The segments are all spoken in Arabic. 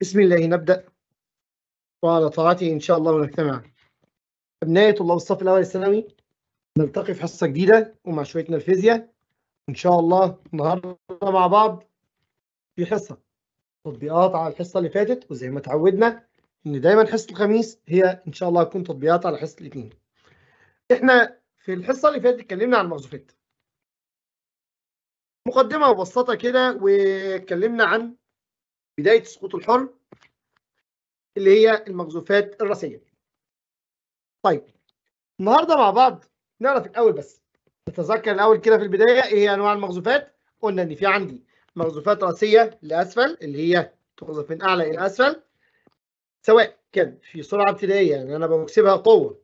بسم الله نبدأ وعلى طاعته إن شاء الله ونجتمع أبناء طلاب الصف الأول الثانوي نلتقي في حصة جديدة ومع شويتنا الفيزياء إن شاء الله النهاردة مع بعض في حصة تطبيقات على الحصة اللي فاتت وزي ما تعودنا إن دايما حصة الخميس هي إن شاء الله تكون تطبيقات على حصة الاثنين إحنا في الحصة اللي فاتت اتكلمنا عن الموظفات مقدمة مبسطة كده واتكلمنا عن بدايه السقوط الحر اللي هي المقذوفات الراسيه. طيب النهارده مع بعض نعرف الاول بس نتذكر الاول كده في البدايه ايه هي انواع المقذوفات؟ قلنا ان في عندي مقذوفات راسيه لاسفل اللي هي تقذف من اعلى الى اسفل سواء كان في سرعه ابتدائيه يعني انا بكسبها قوه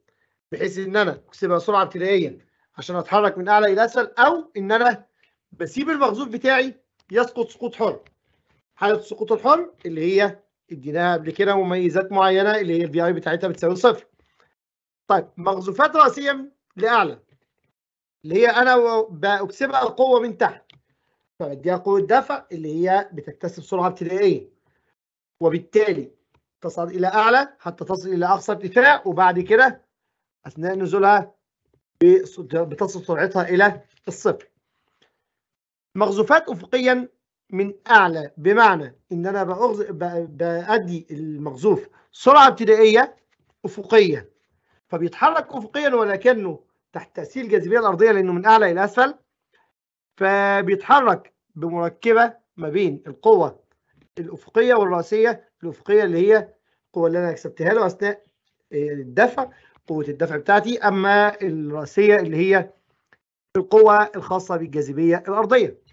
بحيث ان انا اكسبها سرعه ابتدائيه عشان اتحرك من اعلى الى اسفل او ان انا بسيب المخزون بتاعي يسقط سقوط حر حاله السقوط الحر اللي هي اديناها قبل كده مميزات معينه اللي هي الفي اي بتاعتها بتساوي صفر طيب مغزوفات راسيه لاعلى اللي هي انا بكسبها القوه من تحت فبديها قوه دفع اللي هي بتكتسب سرعه ابتدائيه وبالتالي تصعد الى اعلى حتى تصل الى اقصى ارتفاع وبعد كده اثناء نزولها بتصل سرعتها الى الصفر مغزوفات افقيا من اعلى بمعنى ان انا بادي المقذوف سرعه ابتدائيه افقيه فبيتحرك افقيا ولكنه تحت تاثير الجاذبيه الارضيه لانه من اعلى الى اسفل فبيتحرك بمركبه ما بين القوه الافقيه والراسيه الافقيه اللي هي القوه اللي انا كسبتها له اثناء آه، الدفع قوه الدفع بتاعتي اما الراسيه اللي هي القوه الخاصه بالجاذبيه الارضيه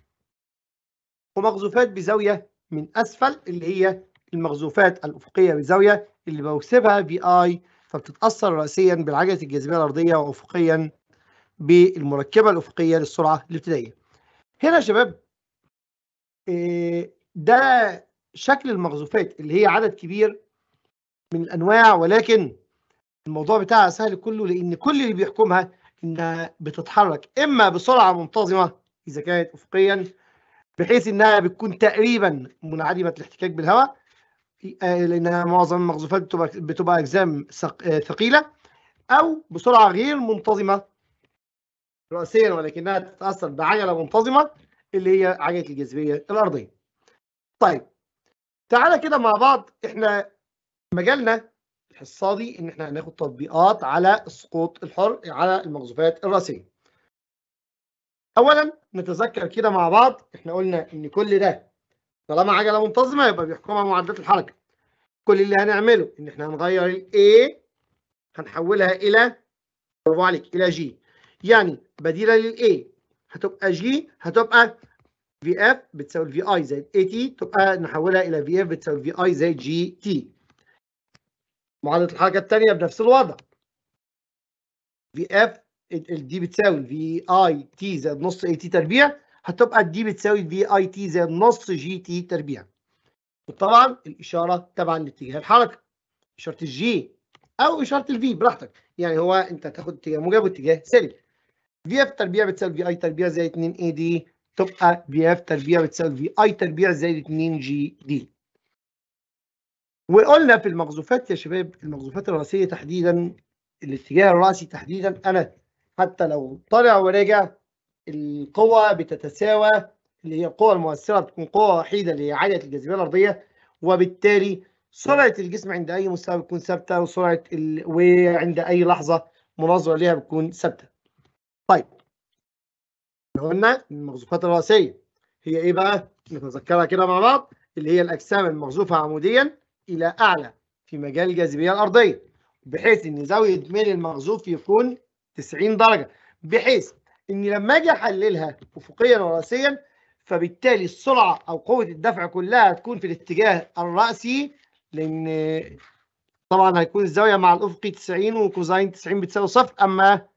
ومغزوفات بزاوية من أسفل اللي هي المغزوفات الأفقية بزاوية اللي بوسبها في آي فبتتأثر رأسيا بالعجلة الجاذبية الأرضية وأفقيا بالمركبة الأفقية للسرعة الابتدائية. هنا يا شباب آه، ده شكل المغزوفات اللي هي عدد كبير من الأنواع ولكن الموضوع بتاعها سهل كله لأن كل اللي بيحكمها إنها بتتحرك إما بسرعة منتظمة إذا كانت أفقيا بحيث انها بتكون تقريبا منعدمه الاحتكاك بالهواء آه، لانها معظم المقذوفات بتبقى اجزام آه، ثقيله او بسرعه غير منتظمه راسيا ولكنها تتاثر بعجله منتظمه اللي هي عجله الجاذبيه الارضيه. طيب تعالى كده مع بعض احنا مجالنا الحصادي ان احنا هناخد تطبيقات على السقوط الحر على المقذوفات الراسيه. اولا نتذكر كده مع بعض احنا قلنا ان كل ده طالما عجله منتظمه يبقى بيحكمها معدلات الحركه كل اللي هنعمله ان احنا هنغير ال A هنحولها الى برافو عليك الى G يعني بديله لل A هتبقى G هتبقى VF بتساوي في اي زائد تي تبقى نحولها الى VF بتساوي في اي زائد GT معادله الحركه الثانيه بنفس الوضع VF دي بتساوي في اي تي زائد نص اي تي تربيع هتبقى دي بتساوي في اي تي زائد نص جي تي تربيع وطبعا الاشاره تبعا لاتجاه الحركه اشاره الجي او اشاره الفي براحتك يعني هو انت تاخد اتجاه موجب واتجاه سالب في اف تربيع بتساوي في اي تربيع زائد 2 اي دي تبقى في اف تربيع بتساوي في اي تربيع زائد 2 جي دي وقلنا في المقذوفات يا شباب المقذوفات الراسيه تحديدا الاتجاه الراسي تحديدا انا حتى لو طلع ورجع القوة بتتساوى اللي هي القوة المؤثرة بتكون قوة وحيدة اللي هي عالية الجاذبية الأرضية وبالتالي سرعة الجسم عند أي مستوى بتكون ثابتة وسرعة ال... وعند أي لحظة مناظرة ليها بتكون ثابتة. طيب قلنا المغزوفات الرأسية هي إيه بقى؟ نتذكرها كده مع بعض اللي هي الأجسام المغزوفة عموديا إلى أعلى في مجال الجاذبية الأرضية بحيث إن زاوية ميل المغزوف يكون 90 درجه بحيث ان لما اجي احللها افقيا وراسيا فبالتالي السرعه او قوه الدفع كلها هتكون في الاتجاه الراسي لان طبعا هيكون الزاويه مع الافقي 90 وكوزاين 90 بتساوي صفر اما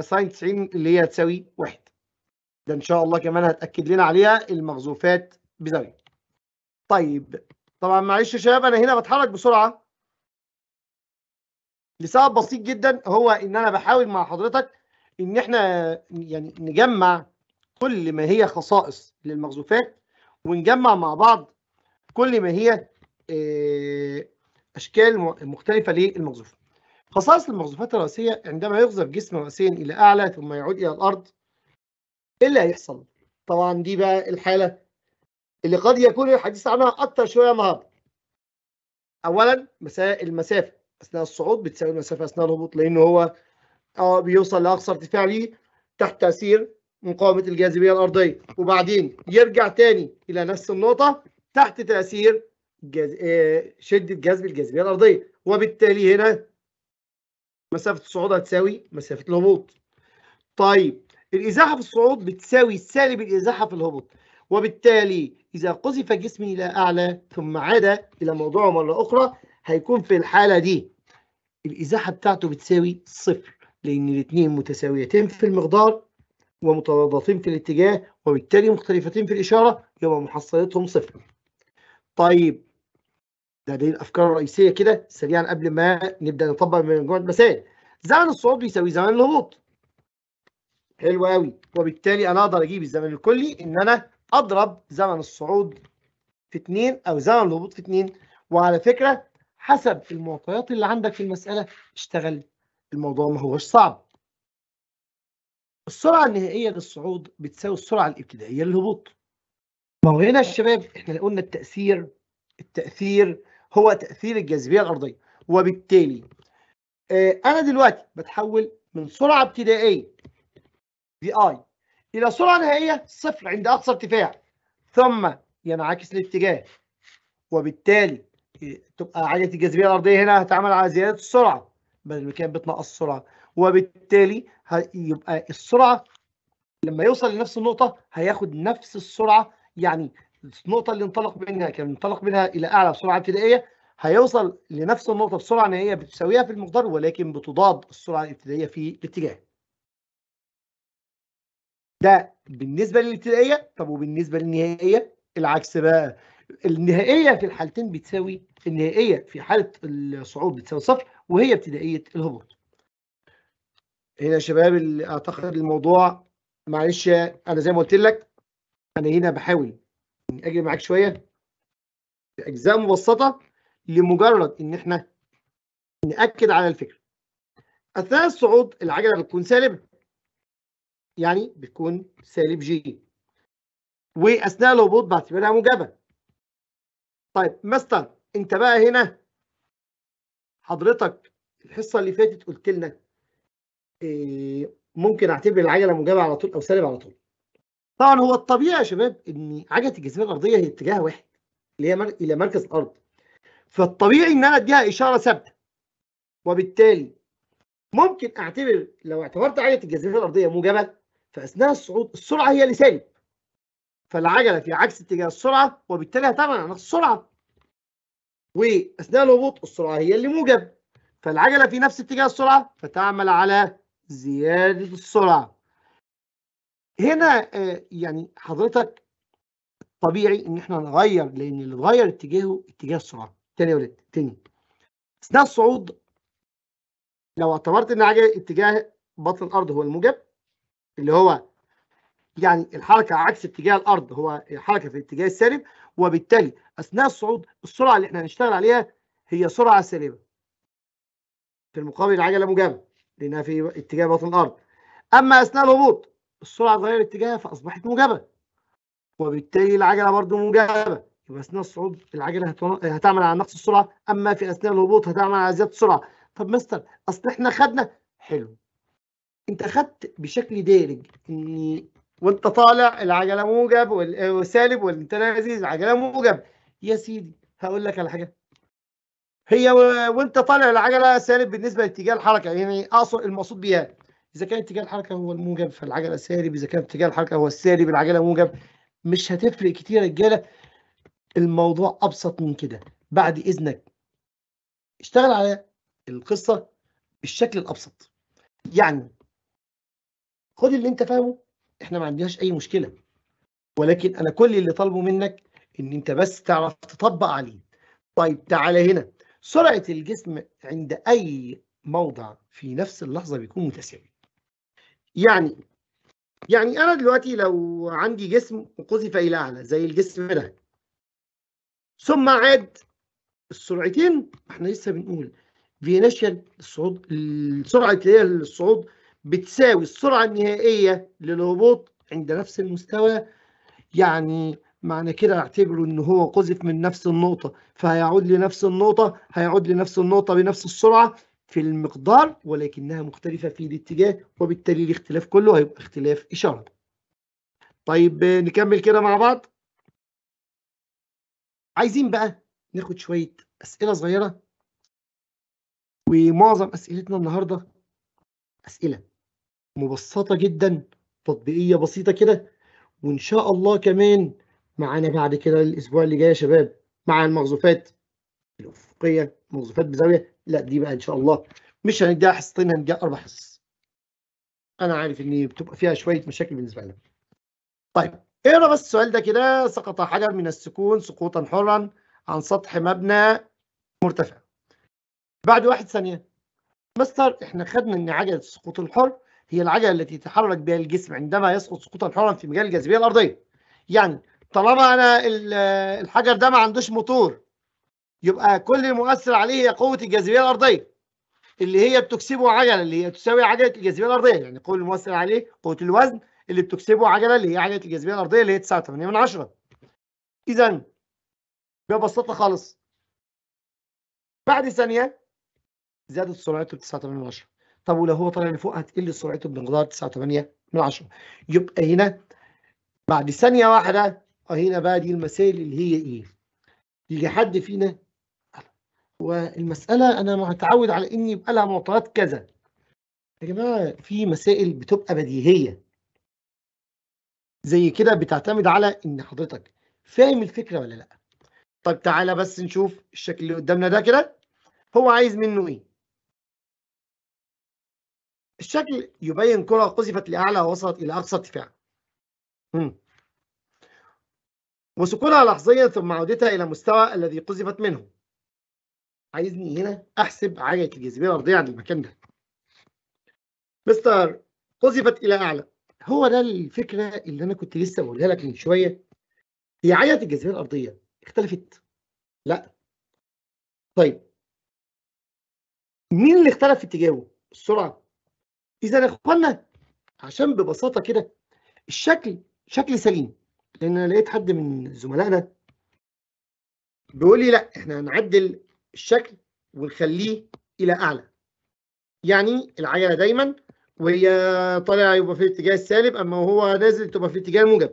ساين 90 اللي هي هتساوي واحد ده ان شاء الله كمان هتاكد لنا عليها المغزوفات بزاويه طيب طبعا معلش يا شباب انا هنا بتحرك بسرعه لسبب بسيط جدا هو ان انا بحاول مع حضرتك ان احنا يعني نجمع كل ما هي خصائص للمغزوفات ونجمع مع بعض كل ما هي آه، اشكال مختلفه للمغزوف خصائص المغزوفات الرئيسيه عندما يغزف جسم رئيسيا الى اعلى ثم يعود الى الارض ايه اللي هيحصل طبعا دي بقى الحاله اللي قد يكون الحديث عنها اكثر شويه النهارده اولا مسائل المسافه اثناء الصعود بتساوي المسافه اثناء الهبوط لان هو اه بيوصل لاقصى ارتفاع ليه تحت تاثير مقاومه الجاذبيه الارضيه وبعدين يرجع تاني الى نفس النقطه تحت تاثير جز... آه، شده جذب الجاذبيه الارضيه وبالتالي هنا مسافه الصعود هتساوي مسافه الهبوط طيب الازاحه في الصعود بتساوي سالب الازاحه في الهبوط وبالتالي إذا قذف جسم إلى أعلى ثم عاد إلى موضوعه مرة أخرى هيكون في الحالة دي الإزاحة بتاعته بتساوي صفر لأن الاتنين متساويتين في المقدار ومتضادتين في الاتجاه وبالتالي مختلفتين في الإشارة يبقى محصلتهم صفر. طيب ده دي الأفكار الرئيسية كده سريعا قبل ما نبدأ نطبق من مجموعة مسائل. زمن الصعود بيساوي زمن الهبوط. حلو قوي وبالتالي أنا أقدر أجيب الزمن الكلي إن أنا أضرب زمن الصعود في 2 أو زمن الهبوط في 2 وعلى فكرة حسب المعطيات اللي عندك في المسألة اشتغل الموضوع ما هوش صعب السرعة النهائية للصعود بتساوي السرعة الابتدائية للهبوط ما هو هنا يا شباب احنا قلنا التأثير التأثير هو تأثير الجاذبية الأرضية وبالتالي آه، أنا دلوقتي بتحول من سرعة ابتدائية في اي إلى سرعة نهائية صفر عند أقصى ارتفاع ثم ينعكس الاتجاه وبالتالي تبقى عالية الجاذبية الأرضية هنا هتعمل على زيادة السرعة بدل ما كانت بتنقص السرعة وبالتالي يبقى السرعة لما يوصل لنفس النقطة هياخد نفس السرعة يعني النقطة اللي انطلق منها كان انطلق منها إلى أعلى سرعة ابتدائية هيوصل لنفس النقطة بسرعة نهائية بتساويها في المقدار ولكن بتضاد السرعة الابتدائية في الاتجاه. ده بالنسبة للابتدائية طب وبالنسبة للنهائية العكس بقى النهائيه في الحالتين بتساوي النهائيه في حاله الصعود بتساوي صفر وهي ابتدائيه الهبوط هنا يا شباب اعتقد الموضوع معلش انا زي ما قلت لك انا هنا بحاول اني اجري معاك شويه اجزاء مبسطه لمجرد ان احنا ناكد على الفكره اثناء الصعود العجله بتكون سالبه يعني بتكون سالب جي واثناء الهبوط بعتبرها موجبه طيب مستر انت بقى هنا حضرتك الحصه اللي فاتت قلت لنا إيه ممكن اعتبر العجله موجبه على طول او سالب على طول طبعا هو الطبيعي يا شباب ان عجله الجاذبيه الارضيه هي اتجاه واحد اللي هي مر... الى مركز الارض فالطبيعي ان انا اديها اشاره ثابته وبالتالي ممكن اعتبر لو اعتبرت عجله الجاذبيه الارضيه موجبه فاثناء الصعود السرعه هي اللي سالب. فالعجله في عكس اتجاه السرعه وبالتالي هتعمل على السرعه واثناء الهبوط السرعه هي اللي موجب فالعجله في نفس اتجاه السرعه فتعمل على زياده السرعه هنا آه، يعني حضرتك طبيعي ان احنا نغير لان اللي اتغير اتجاهه اتجاه السرعه تاني يا ولاد تاني اثناء الصعود لو اعتبرت ان عجله اتجاه بطن الارض هو الموجب اللي هو يعني الحركه عكس اتجاه الارض هو الحركه في الاتجاه السالب وبالتالي اثناء الصعود السرعه اللي احنا هنشتغل عليها هي سرعه سالبه في المقابل العجله موجبه لانها في اتجاه بطن الارض اما اثناء الهبوط السرعه غير اتجاهها فاصبحت موجبه وبالتالي العجله برضو موجبه يبقى اثناء الصعود العجله هتعمل على نقص السرعه اما في اثناء الهبوط هتعمل على زياده السرعه طب مستر اصل احنا خدنا حلو انت خدت بشكل دارج ان وانت طالع العجله موجب وانت نازل العجله موجب يا سيدي هقول لك على حاجه هي وانت طالع العجله سالب بالنسبه لاتجاه الحركه يعني اقصد المقصود بيها اذا كان اتجاه الحركه هو الموجب فالعجله سالب اذا كان اتجاه الحركه هو السالب العجله موجب مش هتفرق كتير يا رجاله الموضوع ابسط من كده بعد اذنك اشتغل على القصه بالشكل الابسط يعني خد اللي انت فاهمه احنا ما عندناش اي مشكله ولكن انا كل اللي طالبه منك ان انت بس تعرف تطبق عليه طيب تعالى هنا سرعه الجسم عند اي موضع في نفس اللحظه بيكون متساوي يعني يعني انا دلوقتي لو عندي جسم قذف الى اعلى زي الجسم ده ثم عاد السرعتين احنا لسه بنقول فينيشيال الصعود السرعه اللي هي الصعود بتساوي السرعة النهائية للهبوط عند نفس المستوى يعني معنى كده اعتبره ان هو قذف من نفس النقطة فهيعود لنفس النقطة هيعود لنفس النقطة بنفس السرعة في المقدار ولكنها مختلفة في الاتجاه وبالتالي الاختلاف كله هيبقى اختلاف إشارة طيب نكمل كده مع بعض عايزين بقى ناخد شوية أسئلة صغيرة ومعظم أسئلتنا النهاردة أسئلة مبسطة جدا تطبيقية بسيطة كده وإن شاء الله كمان معانا بعد كده الأسبوع اللي جاي يا شباب مع المغزوفات الأفقية مغزوفات بزاوية لا دي بقى إن شاء الله مش هنديها حصتين هنديها أربع حصص أنا عارف إن بتبقى فيها شوية مشاكل بالنسبة لنا طيب اقرا بس السؤال ده كده سقط حجر من السكون سقوطا حرا عن سطح مبنى مرتفع بعد واحد ثانية مستر احنا خدنا ان عجلة السقوط الحر هي العجلة التي يتحرك بها الجسم عندما يسقط سقوطا حرا في مجال الجاذبية الأرضية يعني طالما أنا الحجر ده ما عندوش موتور يبقى كل المؤثر عليه هي قوة الجاذبية الأرضية اللي هي بتكسبه عجلة اللي هي تساوي عجلة الجاذبية الأرضية يعني قوة المؤثر عليه قوة الوزن اللي بتكسبه عجلة اللي هي عجلة الجاذبية الأرضية اللي هي 9.8 من 10 إذا ببساطة خالص بعد ثانية زادت سرعته ب 9.8 من 10 طب ولو هو طالع لفوق هتقل سرعته بمقدار 9.8 من 10 يبقى هنا بعد ثانيه واحده هنا بقى دي المسائل اللي هي ايه يجي حد فينا والمساله انا متعود على ان يبقى لها معطيات كذا يا جماعه في مسائل بتبقى بديهيه زي كده بتعتمد على ان حضرتك فاهم الفكره ولا لا طب تعالى بس نشوف الشكل اللي قدامنا ده كده هو عايز منه ايه الشكل يبين كرة قذفت لأعلى ووصلت إلى أقصى ارتفاع وسكونها لحظيا ثم عودتها إلى المستوى الذي قذفت منه عايزني هنا أحسب عجلة الجاذبية الأرضية عند المكان ده مستر قذفت إلى أعلى هو ده الفكرة اللي أنا كنت لسه بقولها لك من شوية هي عجلة الجاذبية الأرضية اختلفت لا طيب مين اللي اختلف في اتجاهه السرعة اذا يا اخوانا عشان ببساطه كده الشكل شكل سليم لان انا لقيت حد من زملائنا بيقول لي لا احنا هنعدل الشكل ونخليه الى اعلى يعني العجله دايما وهي طالعه يبقى في الاتجاه السالب اما هو نازل تبقى في الاتجاه الموجب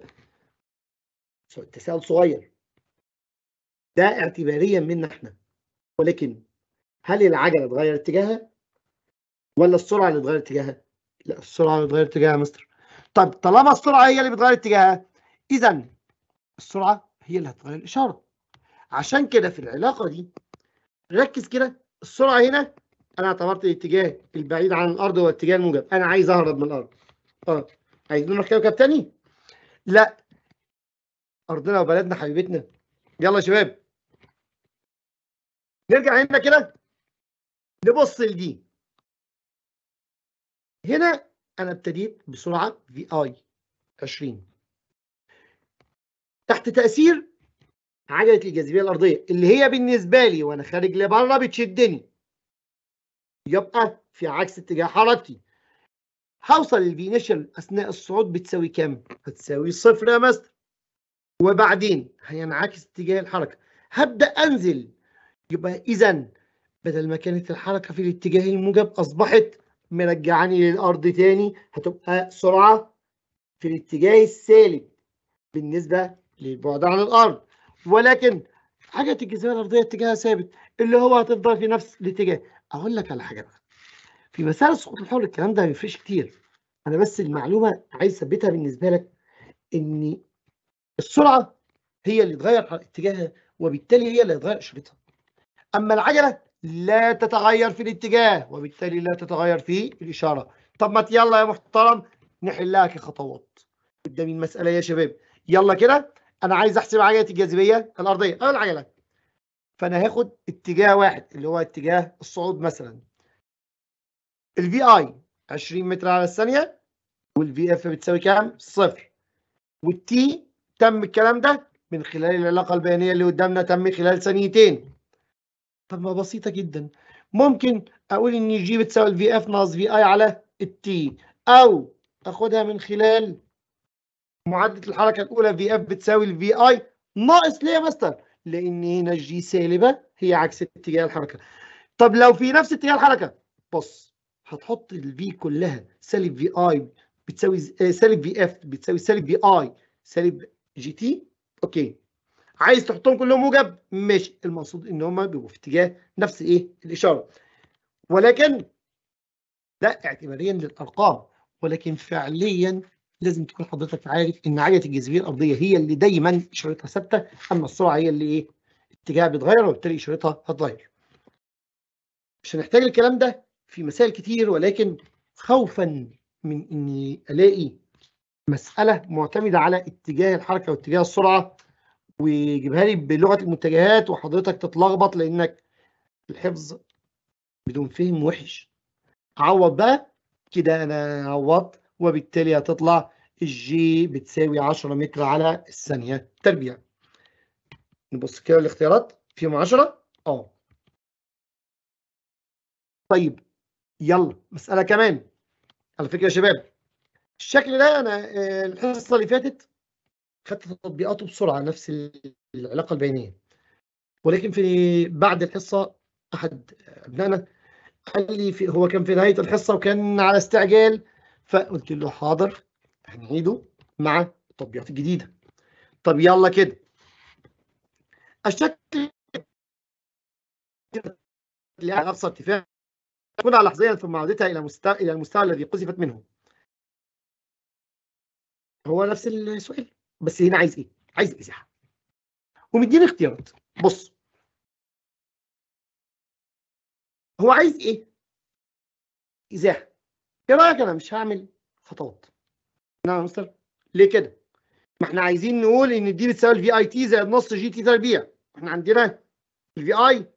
تساؤل صغير ده اعتباريا منا احنا ولكن هل العجله اتغير اتجاهها ولا السرعه اللي بتغير اتجاهها؟ لا السرعه اللي بتغير اتجاهها يا مستر طب طالما السرعه هي اللي بتغير اتجاهها اذا السرعه هي اللي هتغير الاشاره عشان كده في العلاقه دي ركز كده السرعه هنا انا اعتبرت الاتجاه البعيد عن الارض هو اتجاه الموجب انا عايز اهرب من الارض اه عايزين نروح كوكب تاني لا ارضنا وبلدنا حبيبتنا يلا يا شباب نرجع هنا كده نبص لدي هنا انا ابتديت بسرعه في اي 20 تحت تاثير عجله الجاذبيه الارضيه اللي هي بالنسبه لي وانا خارج لبره بتشدني يبقى في عكس اتجاه حركتي هوصل الفينيشال اثناء الصعود بتساوي كام؟ هتساوي صفر يا مستر وبعدين هينعكس اتجاه الحركه هبدا انزل يبقى اذا بدل ما كانت الحركه في الاتجاه الموجب اصبحت مرجعاني للأرض تاني هتبقى سرعة في الاتجاه السالب بالنسبة للبعد عن الأرض ولكن حاجة الجاذبية الأرضية اتجاهها ثابت اللي هو هتفضل في نفس الاتجاه أقول لك على حاجة بقى في مسار السقوط الحر الكلام ده ما يفرقش كتير أنا بس المعلومة عايز أثبتها بالنسبة لك إن السرعة هي اللي تغير اتجاهها وبالتالي هي اللي هتغير قشرتها أما العجلة لا تتغير في الاتجاه وبالتالي لا تتغير في الإشارة طب ما يلا يا محترم نحلها كخطوات قدامي المسألة يا شباب يلا كده أنا عايز أحسب عجلة الجاذبية الأرضية أو العجلة فأنا هاخد اتجاه واحد اللي هو اتجاه الصعود مثلا الفي اي 20 متر على الثانية والفي اف بتساوي كام؟ صفر والتي تم الكلام ده من خلال العلاقة البيانية اللي قدامنا تم خلال ثانيتين طب ما بسيطة جدا ممكن أقول إن جي بتساوي الفي اف ناقص في اي على التي أو أخدها من خلال معادلة الحركة الأولى في اف بتساوي الفي اي ناقص ليه يا مستر؟ لأن هنا الجي سالبة هي عكس اتجاه الحركة طب لو في نفس اتجاه الحركة بص هتحط الفي كلها سالب في اي آه، بتساوي سالب في اف بتساوي سالب في اي سالب جي تي اوكي عايز تحطهم كلهم موجب ماشي المقصود ان هم بيبقوا في اتجاه نفس ايه الاشاره ولكن ده اعتباريا للارقام ولكن فعليا لازم تكون حضرتك عارف ان عجله الجاذبيه الارضيه هي اللي دايما اشارتها ثابته اما السرعه هي اللي ايه اتجاهها بيتغير وبالتالي اشارتها هتتغير مش هنحتاج الكلام ده في مسائل كتير ولكن خوفا من اني الاقي مساله معتمده على اتجاه الحركه واتجاه السرعه ويجيبها لي بلغه المتجهات وحضرتك تتلخبط لانك الحفظ بدون فهم وحش عوض بقى كده انا عوضت وبالتالي هتطلع الجي بتساوي 10 متر على الثانيه تربيع نبص كده الاختيارات فيهم 10 اه طيب يلا مساله كمان على فكره يا شباب الشكل ده انا آه، الحصه اللي فاتت خدت تطبيقاته بسرعه نفس العلاقه البينيه ولكن في بعد الحصه احد ابنائنا قال لي في هو كان في نهايه الحصه وكان على استعجال فقلت له حاضر هنعيده مع التطبيقات الجديده طب يلا كده الشكل على نفس ارتفاع تكون على لحظيا ثم عودتها الى المستوى الى المستوى الذي قذفت منه هو نفس السؤال بس هنا عايز ايه؟ عايز ازاحه. ومديني اختيارات بص هو عايز ايه؟ ازاحه ايه رايك انا مش هعمل خطوات نعم يا مستر ليه كده؟ ما احنا عايزين نقول ان دي بتساوي الفي اي تي زائد نص جي تي تربيع احنا عندنا الفي اي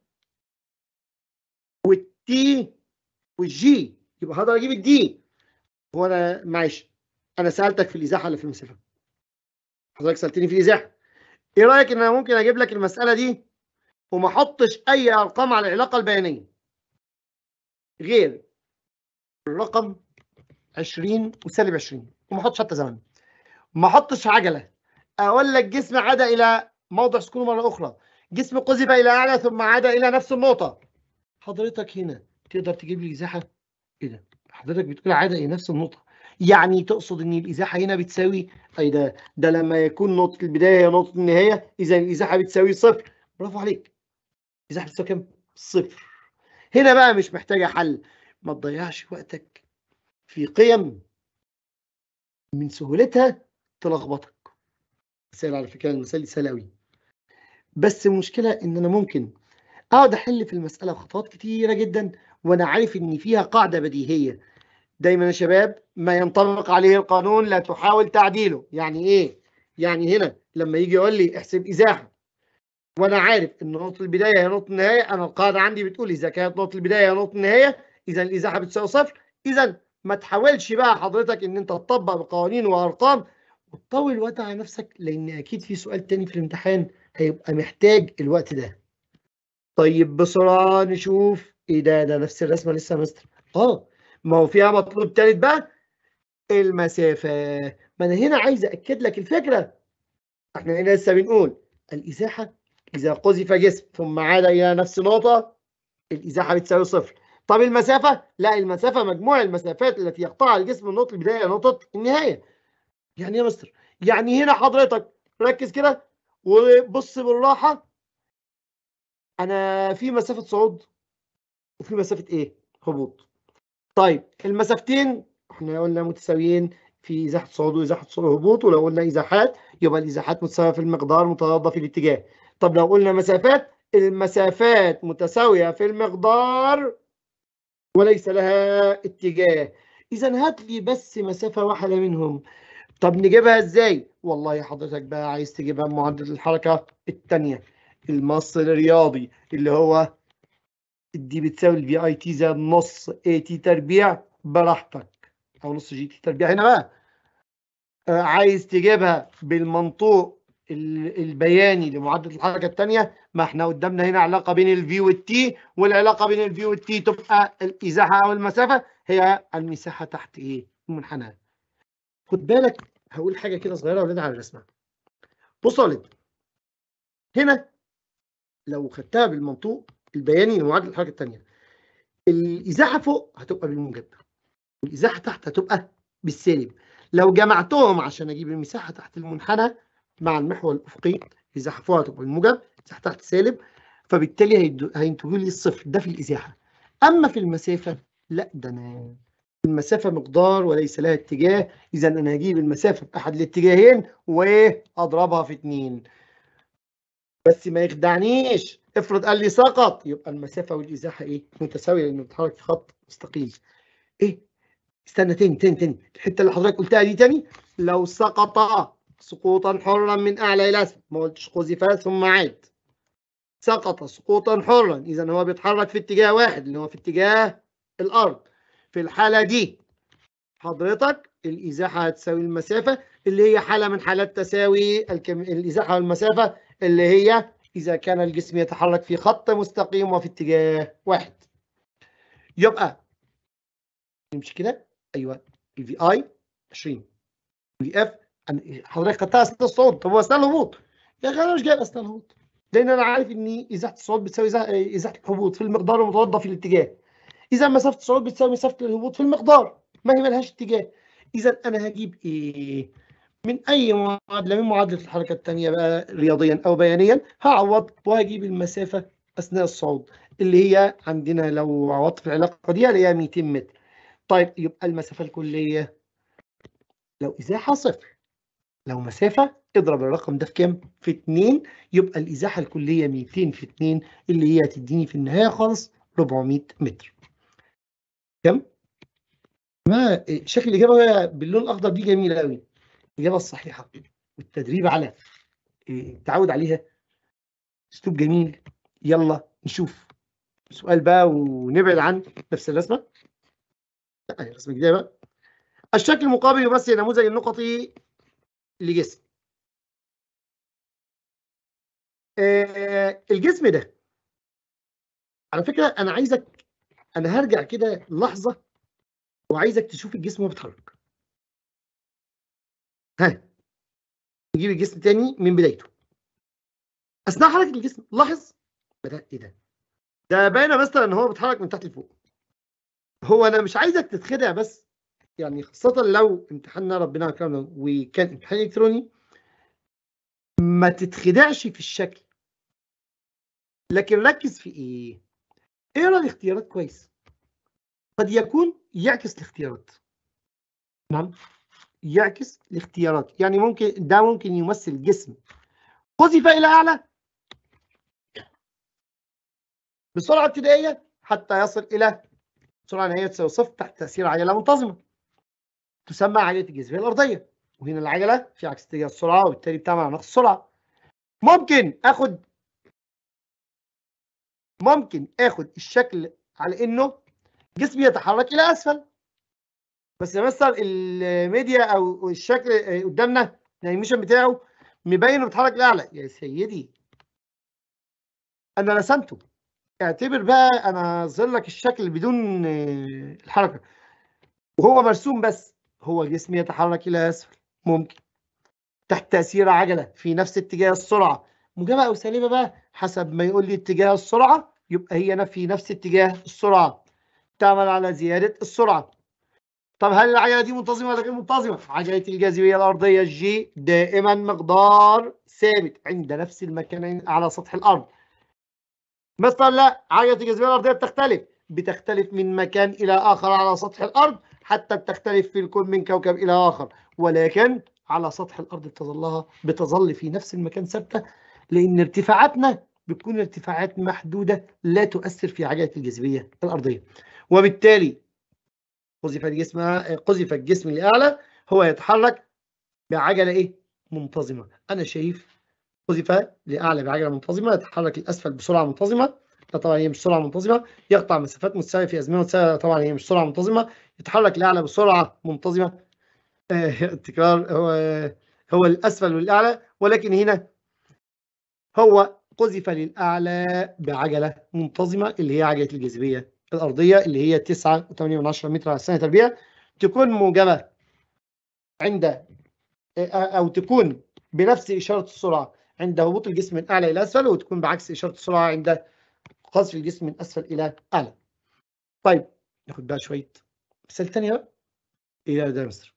والتي والجي يبقى هقدر اجيب الدي هو انا معلش انا سالتك في الازاحه ولا في المسافه؟ حضرتك سالتني في ازاحه ايه رايك ان انا ممكن اجيب لك المساله دي وما احطش اي ارقام على العلاقه البيانيه غير الرقم 20 وسالب 20 وما احطش حتى زمن ما احطش عجله اقول لك جسم عاد الى موضع سكونه مره اخرى جسم قذف الى اعلى ثم عاد الى نفس النقطه حضرتك هنا تقدر تجيب لي ازاحه ايه ده حضرتك بتقول عاد الى نفس النقطه يعني تقصد ان الازاحه هنا بتساوي اي ده ده لما يكون نقطه البدايه هي نقطه النهايه اذا الازاحه بتساوي صفر برافو عليك الازاحه بتساوي كام صفر هنا بقى مش محتاجه حل ما تضيعش وقتك في قيم من سهولتها تلخبطك سهل على فكره المثال سهل قوي بس المشكله ان انا ممكن اقعد احل في المساله خطوات كتيره جدا وانا عارف ان فيها قاعده بديهيه دايما يا شباب ما ينطبق عليه القانون لا تحاول تعديله يعني ايه يعني هنا لما يجي يقول لي احسب ازاحه وانا عارف ان نقطه البدايه هي نقطه النهايه انا القاعده عندي بتقول اذا كانت نقطه البدايه هي نقطه النهايه اذا الازاحه بتساوي صفر اذا ما تحاولش بقى حضرتك ان انت تطبق بقوانين وارقام وتطول الوقت على نفسك لان اكيد في سؤال تاني في الامتحان هيبقى محتاج الوقت ده طيب بسرعه نشوف ايه ده ده نفس الرسمه لسه مستر اه ما هو فيها مطلوب تالت بقى المسافه ما انا هنا عايز اكد لك الفكره احنا هنا لسه بنقول الازاحه اذا قذف جسم ثم عاد الى نفس النقطه الازاحه بتساوي صفر طب المسافه لا المسافه مجموع المسافات التي يقطعها الجسم من نقطه البدايه الى نقطه النهايه يعني ايه يا مستر يعني هنا حضرتك ركز كده وبص بالراحه انا في مسافه صعود وفي مسافه ايه هبوط طيب المسافتين احنا قلنا متساويين في ازاحه صعود وازاحه هبوط ولو قلنا ازاحات يبقى الازاحات متساويه في المقدار متضادة في الاتجاه طب لو قلنا مسافات المسافات متساويه في المقدار وليس لها اتجاه اذا هات لي بس مسافه واحده منهم طب نجيبها ازاي والله حضرتك بقى عايز تجيبها بمعدل الحركه الثانيه المصل الرياضي اللي هو دي بتساوي الفي اي تي زائد نص اي تي تربيع براحتك او نص جي تي تربيع هنا بقى آه، عايز تجيبها بالمنطوق البياني لمعادله الحركه الثانيه ما احنا قدامنا هنا علاقه بين الفي والتي والعلاقه بين الفي والتي تبقى الازاحه او المسافه هي المساحه تحت ايه المنحنى خد بالك هقول حاجه كده صغيره يا على الرسمه بصوا يا هنا لو خدتها بالمنطوق البياني لمعادله الحركه الثانيه الازاحه فوق هتبقى بالموجب والازاحه تحت هتبقى بالسالب لو جمعتهم عشان اجيب المساحه تحت المنحنى مع المحور الافقي الازاحه فوق هتبقى بالموجب مساحه تحت سالب فبالتالي هينتجوا لي الصفر ده في الازاحه اما في المسافه لا ده انا المسافه مقدار وليس لها اتجاه اذا انا هجيب المسافه في احد الاتجاهين واضربها في اتنين بس ما يخدعنيش افرض قال لي سقط يبقى المسافه والازاحه ايه متساويه لانه بتحرك في خط مستقيم ايه استنى تاني تاني تاني الحته اللي حضرتك قلتها دي تاني لو سقط سقوطا حرا من اعلى الى اسفل ما قلتش قذف ثم عاد سقط سقوطا حرا اذا هو بيتحرك في اتجاه واحد اللي هو في اتجاه الارض في الحاله دي حضرتك الازاحه هتساوي المسافه اللي هي حاله من حالات تساوي الكم... الازاحه والمسافه اللي هي إذا كان الجسم يتحرك في خط مستقيم وفي اتجاه واحد يبقى نمشي كده أيوه في اي 20 في اف حضرتك خدتها أثناء الصعود طب هو أثناء الهبوط يا أخي أنا مش جايب أثناء الهبوط لأن أنا عارف إن إزاحة الصعود بتساوي إزاحة الهبوط في المقدار المتوضى في الاتجاه إذا مسافة الصعود بتساوي مسافة الهبوط في المقدار ما هي مالهاش اتجاه إذا أنا هجيب إيه من اي معادله من معادله الحركه الثانيه بقى رياضيا او بيانيا هعوض واجيب المسافه اثناء الصعود اللي هي عندنا لو عوضت في العلاقه دي هي 200 متر طيب يبقى المسافه الكليه لو ازاحه صفر لو مسافه اضرب الرقم ده في كام في 2 يبقى الازاحه الكليه 200 في 2 اللي هي هتديني في النهايه خالص 400 متر كم ما شكل الاجابه باللون الاخضر دي جميله قوي الإجابة الصحيحة والتدريب على التعود إيه، عليها أسلوب جميل يلا نشوف سؤال بقى ونبعد عن نفس الرسمة لا الرسمة الجديدة بقى الشكل المقابل يمثل نموذج النقطي لجسم آه، الجسم ده على فكرة أنا عايزك أنا هرجع كده لحظة وعايزك تشوف الجسم وهو بيتحرك ها نجيب الجسم تاني من بدايته اثناء حركه الجسم لاحظ بدا ايه ده ده باينه مثلا ان هو بيتحرك من تحت لفوق هو انا مش عايزك تتخدع بس يعني خاصه لو امتحاننا ربنا اكرمنا وكان امتحان الكتروني ما تتخدعش في الشكل لكن ركز في ايه اقرا الاختيارات كويس قد يكون يعكس الاختيارات نعم يعكس الاختيارات يعني ممكن ده ممكن يمثل جسم قذف الى اعلى بسرعه ابتدائيه حتى يصل الى سرعه نهائيه تساوي صفر تحت تاثير عجله منتظمه تسمى عجله الجاذبيه الارضيه وهنا العجله في عكس اتجاه السرعه وبالتالي بتعمل نقص السرعه ممكن اخد ممكن اخد الشكل على انه جسم يتحرك الى اسفل بس يا مستر الميديا او الشكل آه، قدامنا الانيميشن بتاعه مبين بيتحرك لاعلى يا سيدي انا رسمته اعتبر بقى انا لك الشكل بدون آه، الحركه وهو مرسوم بس هو جسم يتحرك الى اسفل ممكن تحت تاثير عجله في نفس اتجاه السرعه موجبه او سالبه بقى حسب ما يقول لي اتجاه السرعه يبقى هي في نفس اتجاه السرعه تعمل على زياده السرعه طب هل العجلة دي منتظمة ولا غير منتظمة؟ عجلة الجاذبية الأرضية جي دائما مقدار ثابت عند نفس المكان على سطح الأرض. مثلا لا عجلة الجاذبية الأرضية بتختلف بتختلف من مكان إلى آخر على سطح الأرض حتى بتختلف في الكون من كوكب إلى آخر ولكن على سطح الأرض بتظلها بتظل في نفس المكان ثابتة لأن ارتفاعاتنا بتكون ارتفاعات محدودة لا تؤثر في عجلة الجاذبية الأرضية وبالتالي قذف الجسم قذف الجسم لأعلى هو يتحرك بعجلة إيه؟ منتظمة أنا شايف قذف لأعلى بعجلة منتظمة يتحرك لأسفل بسرعة منتظمة ده طبعا هي مش سرعة منتظمة يقطع مسافات متساوية في أزمنة متساوية طبعا هي مش سرعة منتظمة يتحرك لأعلى بسرعة منتظمة التكرار آه، هو هو الأسفل والأعلى ولكن هنا هو قذف للأعلى بعجلة منتظمة اللي هي عجلة الجاذبية الأرضية اللي هي 9.8 متر على الثانية تربيع تكون موجبة عند أو تكون بنفس إشارة السرعة عند هبوط الجسم من أعلى إلى أسفل وتكون بعكس إشارة السرعة عند قذف الجسم من أسفل إلى أعلى. طيب ناخد بقى شوية مسائل ثانيه بقى. إيه ده مصر؟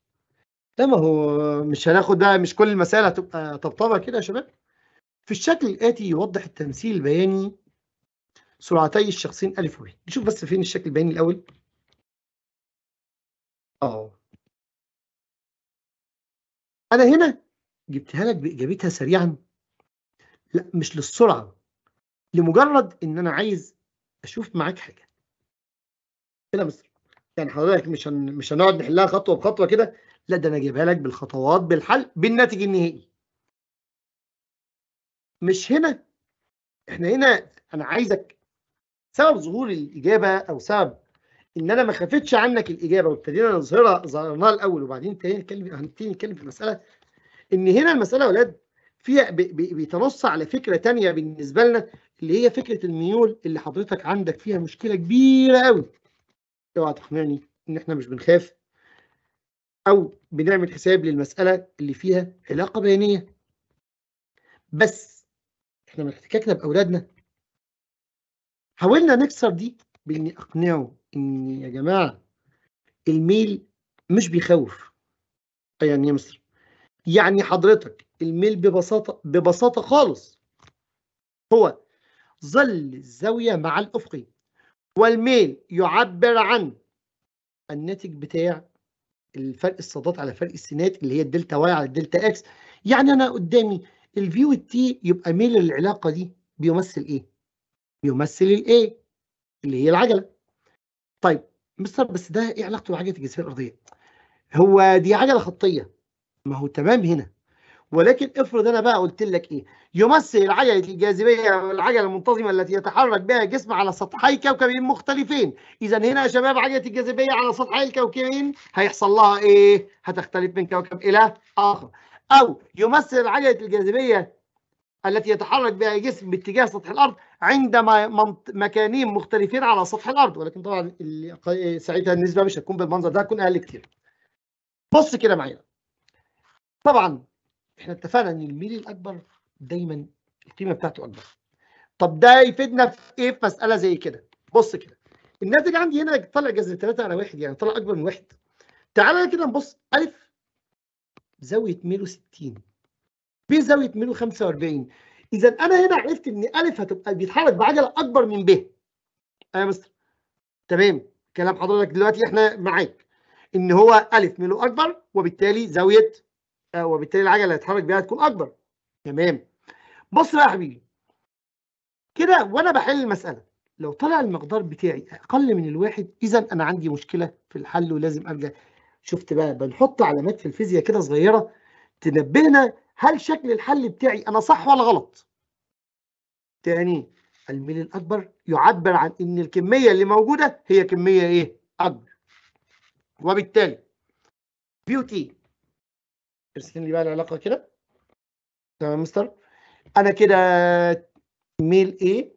لا ما هو مش هناخد بقى مش كل المسائل هتبقى طبطبة كده يا شباب. في الشكل الآتي يوضح التمثيل البياني سرعتي الشخصين ألف و نشوف بس فين الشكل باين الأول أه أنا هنا جبتها لك بإجابتها سريعا لا مش للسرعة لمجرد إن أنا عايز أشوف معاك حاجة كده مصر يعني حضرتك مش هن... مش هنقعد نحلها خطوة بخطوة كده لا ده أنا جايبها لك بالخطوات بالحل بالناتج النهائي مش هنا احنا هنا انا عايزك سبب ظهور الاجابه او سبب ان انا ما خافتش عنك الاجابه وابتدينا نظهرها ظهرناها الاول وبعدين ابتدينا نتكلم هنبتدي نتكلم في المساله ان هنا المساله يا ولاد فيها بيتنص على فكره تانية بالنسبه لنا اللي هي فكره الميول اللي حضرتك عندك فيها مشكله كبيره قوي اوعى تقنعني ان احنا مش بنخاف او بنعمل حساب للمساله اللي فيها علاقه بيانيه بس احنا ما احتكاكنا باولادنا حاولنا نكسر دي باني اقنعه ان يا جماعه الميل مش بيخوف يعني مصر يعني حضرتك الميل ببساطه ببساطه خالص هو ظل الزاويه مع الافقي والميل يعبر عن الناتج بتاع الفرق الصادات على فرق السينات اللي هي الدلتا واي على الدلتا اكس يعني انا قدامي الفيو والتي يبقى ميل العلاقه دي بيمثل ايه يمثل الايه اللي هي العجله طيب مستر بس ده ايه علاقته بعجله الجاذبيه الارضيه هو دي عجله خطيه ما هو تمام هنا ولكن افرض انا بقى قلت لك ايه يمثل العجله الجاذبيه العجله المنتظمه التي يتحرك بها الجسم على سطحي كوكبين مختلفين اذا هنا يا شباب عجله الجاذبيه على سطحي الكوكبين هيحصل لها ايه هتختلف من كوكب الى اخر او يمثل عجله الجاذبيه التي يتحرك بها جسم باتجاه سطح الارض عند مكانين مختلفين على سطح الارض ولكن طبعا ساعتها النسبه مش هتكون بالمنظر ده هتكون اقل كتير بص كده معايا طبعا احنا اتفقنا ان الميل الاكبر دايما القيمه بتاعته اكبر طب ده يفيدنا في ايه في مساله زي كده بص كده الناتج عندي هنا طلع جذر 3 على 1 يعني طلع اكبر من 1 تعالى كده نبص الف زاويه ميله 60 في زاويه منه 45 اذا انا هنا عرفت ان ا هتبقى بيتحرك بعجله اكبر من ب ايوه يا مستر تمام كلام حضرتك دلوقتي احنا معاك ان هو ا منه اكبر وبالتالي زاويه آه، وبالتالي العجله اللي هيتحرك بيها هتكون اكبر تمام بص بقى يا حبيبي كده وانا بحل المساله لو طلع المقدار بتاعي اقل من الواحد اذا انا عندي مشكله في الحل ولازم ارجع شفت بقى بنحط علامات في الفيزياء كده صغيره تنبهنا هل شكل الحل بتاعي انا صح ولا غلط تاني الميل الاكبر يعبر عن ان الكميه اللي موجوده هي كميه ايه اكبر وبالتالي بي تي ارسم لي بقى العلاقه كده تمام يا مستر انا كده ميل ايه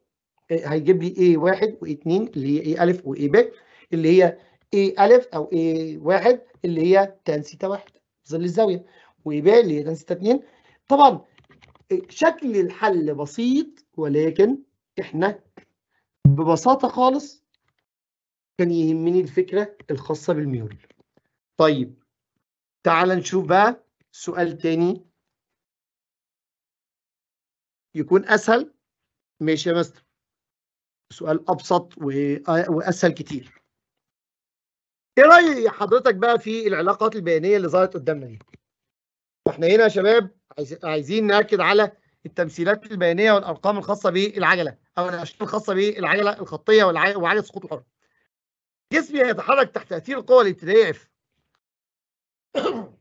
هيجيب لي ايه واحد واثنين اللي هي ايه الف وايه ب اللي هي ايه الف او ايه واحد اللي هي تان ثيتا واحد ظل الزاويه وايه ب اللي هي تان ثيتا اثنين طبعا إيه، شكل الحل بسيط ولكن احنا ببساطة خالص كان يهمني الفكرة الخاصة بالميول طيب تعال نشوف بقى سؤال تاني يكون أسهل ماشي يا مستر سؤال أبسط وأسهل كتير ايه رأي حضرتك بقى في العلاقات البيانية اللي ظهرت قدامنا دي؟ احنا هنا يا شباب عايزين ناكد على التمثيلات البيانيه والارقام الخاصه بالعجله او الاشكال الخاصه بالعجله الخطيه وعجله السقوط الحر. جسم يتحرك تحت تاثير القوى الابتدائيه اف.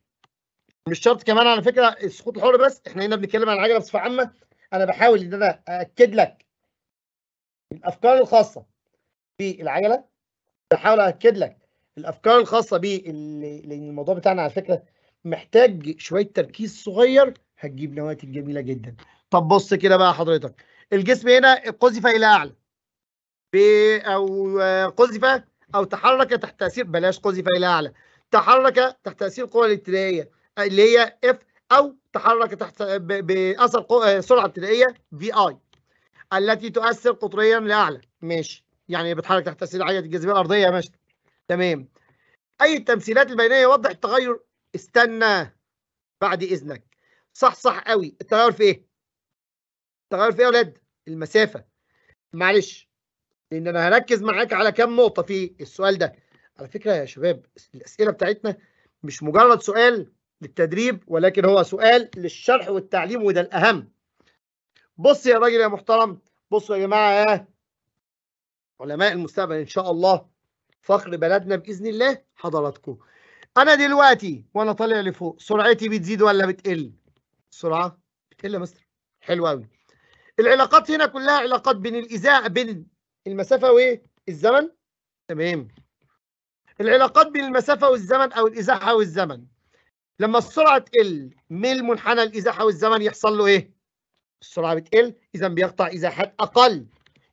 مش شرط كمان على فكره السقوط الحر بس احنا هنا بنتكلم عن العجله بصفه عامه انا بحاول ان انا اكد لك الافكار الخاصه بالعجله بحاول اكد لك الافكار الخاصه بال لان الموضوع بتاعنا على فكره محتاج شويه تركيز صغير هتجيب نواتج جميله جدا طب بص كده بقى حضرتك الجسم هنا قذف الى اعلى او قذف او تحرك تحت تاثير بلاش قذف الى اعلى تحرك تحت تاثير القوى الابتدائيه اللي هي اف او تحرك تحت باثر سرعه ابتدائيه في اي التي تؤثر قطريا لاعلى ماشي يعني بتحرك تحت تاثير عاليه الجاذبيه الارضيه ماشي تمام اي التمثيلات البيانيه يوضح التغير استنى بعد اذنك صح صح قوي التغير في ايه؟ التغير في ايه يا ولاد؟ المسافه معلش لان انا هركز معاك على كام نقطه في السؤال ده على فكره يا شباب الاسئله بتاعتنا مش مجرد سؤال للتدريب ولكن هو سؤال للشرح والتعليم وده الاهم بص يا راجل يا محترم بصوا يا جماعه يا علماء المستقبل ان شاء الله فخر بلدنا باذن الله حضراتكم انا دلوقتي وانا طالع لفوق سرعتي بتزيد ولا بتقل السرعه يا مستر حلو قوي العلاقات هنا كلها علاقات بين الاذاعه بين المسافه وايه الزمن تمام العلاقات بين المسافه والزمن او الازاحه والزمن لما السرعه تقل من المنحنى الازاحه والزمن يحصل له ايه السرعه بتقل اذا بيقطع ازاحات اقل